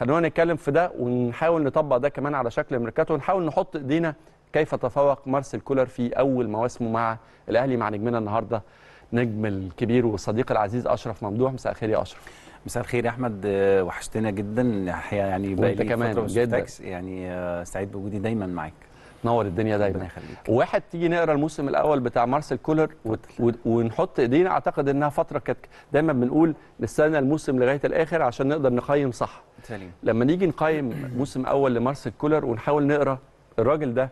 خلونا نتكلم في ده ونحاول نطبق ده كمان على شكل ميركاتو ونحاول نحط ايدينا كيف تفوق مارسيل كولر في اول مواسمه مع الاهلي مع نجمنا النهارده نجم الكبير والصديق العزيز اشرف ممدوح مساء الخير يا اشرف مساء الخير يا احمد وحشتنا جدا الحقيقه يعني بقى لي كمان جدا. يعني آه، سعيد بوجودي دايما معاك نور الدنيا دايما واحد تيجي نقرا الموسم الاول بتاع مارسيل كولر ونحط ايدينا اعتقد انها فتره كانت دايما بنقول نستنى الموسم لغايه الاخر عشان نقدر نقيم صح لما نيجي نقيم موسم اول لمارسيل كولر ونحاول نقرا الراجل ده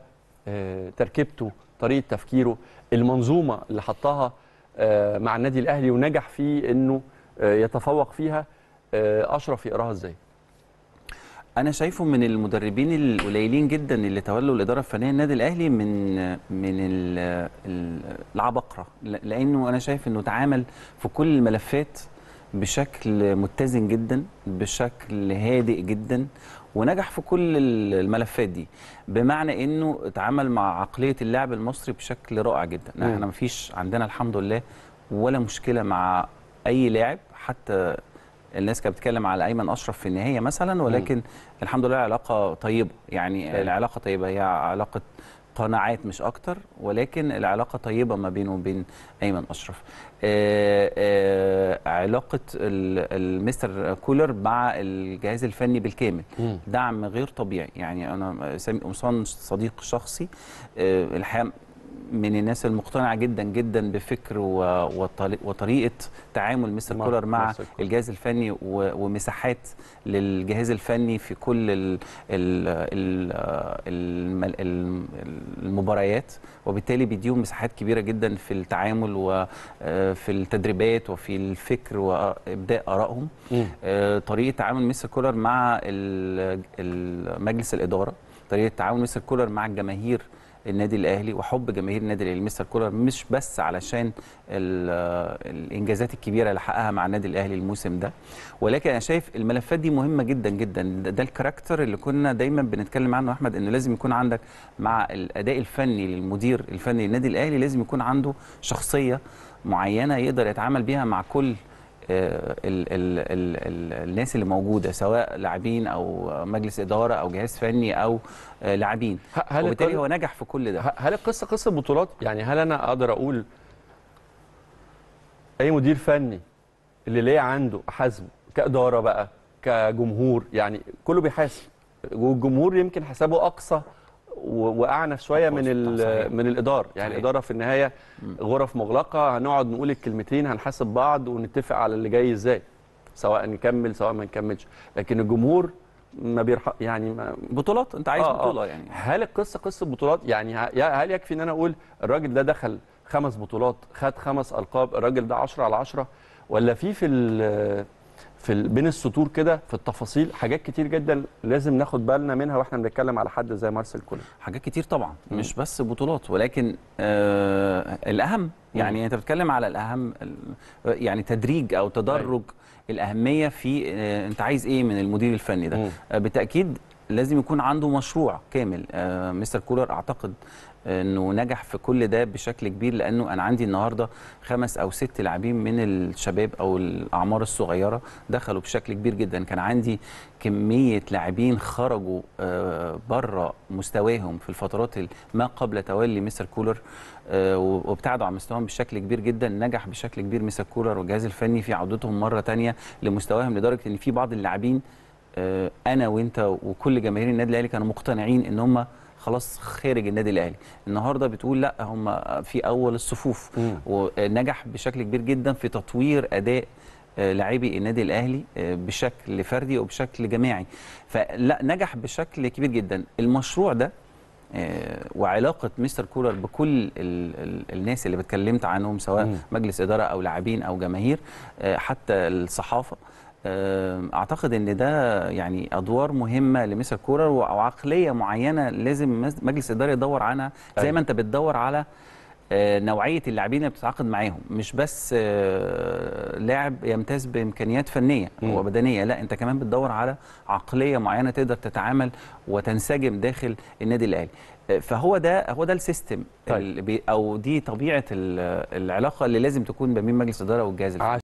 آه، تركيبته طريقه تفكيره المنظومه اللي حطها آه، مع النادي الاهلي ونجح فيه انه آه، يتفوق فيها اشرف يقراها ازاي انا شايفه من المدربين القليلين جدا اللي تولوا الاداره الفنيه النادي الاهلي من من العبقره لانه انا شايف انه تعامل في كل الملفات بشكل متزن جدا بشكل هادئ جدا ونجح في كل الملفات دي بمعنى انه اتعامل مع عقليه اللاعب المصري بشكل رائع جدا احنا احنا فيش عندنا الحمد لله ولا مشكله مع اي لاعب حتى الناس كانت بتتكلم على ايمن اشرف في النهايه مثلا ولكن م. الحمد لله علاقه طيبه يعني العلاقه طيبه هي علاقه قناعات مش اكتر ولكن العلاقه طيبه ما بينه وبين ايمن اشرف آآ آه، آآ آه، علاقه المستر كولر مع الجهاز الفني بالكامل دعم غير طبيعي يعني انا سامي قمصان صديق شخصي آه، الحقيقه من الناس المقتنعه جدا جدا بفكر وطريقه تعامل مستر كولر مع الجهاز الفني ومساحات للجهاز الفني في كل المباريات وبالتالي بيديهم مساحات كبيره جدا في التعامل وفي التدريبات وفي الفكر وابداء ارائهم آه، طريقه تعامل مستر كولر مع مجلس الاداره طريقه تعامل مستر كولر مع الجماهير النادي الاهلي وحب جماهير النادي الاهلي مستر كولر مش بس علشان آه، الانجازات الكبيره اللي حققها مع النادي الاهلي الموسم ده ولكن انا شايف الملفات دي مهمه جدا جدا ده الكاركتر اللي كنا دايما بنتكلم عنه احمد انه لازم يكون عندك مع الاداء الفني للمدير الفني للنادي الاهلي لازم يكون عنده شخصيه معينه يقدر يتعامل بيها مع كل آه، ال ال ال الـ الناس اللي موجوده سواء لاعبين او مجلس اداره او جهاز فني او آه، لاعبين وبالتالي هو نجح في كل ده هل القصه قصه بطولات يعني هل انا اقدر اقول اي مدير فني اللي ليه عنده حاسبه كاداره بقى كجمهور يعني كله بيحاسب والجمهور يمكن حسابه اقصى واعنف شويه من من الاداره يعني الاداره في النهايه غرف مغلقه هنقعد نقول الكلمتين هنحاسب بعض ونتفق على اللي جاي ازاي سواء نكمل سواء ما نكملش لكن الجمهور ما بيرح يعني ما بطولات انت عايز آه, آه. بطوله آه. يعني هل القصه قصه بطولات يعني هل يكفي ان انا اقول الراجل ده دخل خمس بطولات خد خمس القاب الراجل ده 10 على 10 ولا في في في بين السطور كده في التفاصيل حاجات كتير جدا لازم ناخد بالنا منها واحنا بنتكلم على حد زي مارسيل كولر حاجات كتير طبعا مش بس بطولات ولكن آه الاهم يعني انت بتتكلم على الاهم يعني تدريج او تدرج أيوه. الاهميه في آه، انت عايز ايه من المدير الفني ده آه، بالتاكيد لازم يكون عنده مشروع كامل آه مستر كولر اعتقد انه نجح في كل ده بشكل كبير لانه انا عندي النهارده خمس او ست لاعبين من الشباب او الاعمار الصغيره دخلوا بشكل كبير جدا كان عندي كميه لاعبين خرجوا آه، بره مستواهم في الفترات ما قبل تولي مستر كولر آه، وابتعدوا عن مستواهم بشكل كبير جدا نجح بشكل كبير مستر كولر والجهاز الفني في عودتهم مره ثانيه لمستواهم لدرجه ان في بعض اللاعبين آه، انا وانت وكل جماهير النادي الاهلي كانوا مقتنعين ان هم خلاص خارج النادي الاهلي النهارده بتقول لا هم في اول الصفوف مم. ونجح بشكل كبير جدا في تطوير اداء آه، لاعبي النادي الاهلي آه، بشكل فردي وبشكل جماعي فلا نجح بشكل كبير جدا المشروع ده وعلاقه مستر كولر بكل الناس اللي بتكلمت عنهم سواء مم. مجلس اداره او لاعبين او جماهير حتى الصحافه اعتقد ان ده يعني ادوار مهمه لمس الكوره او عقليه معينه لازم مجلس الاداره يدور عنها أيوة. زي ما انت بتدور على أه، نوعيه اللاعبين اللي بتتعاقد معاهم مش بس أه، لاعب يمتاز بامكانيات فنيه وبدنيه لا انت كمان بتدور على عقليه معينه تقدر تتعامل وتنسجم داخل النادي الاهلي أه، فهو ده هو ده السيستم طيب. او دي طبيعه العلاقه اللي لازم تكون ما بين مجلس الاداره والجهاز الفني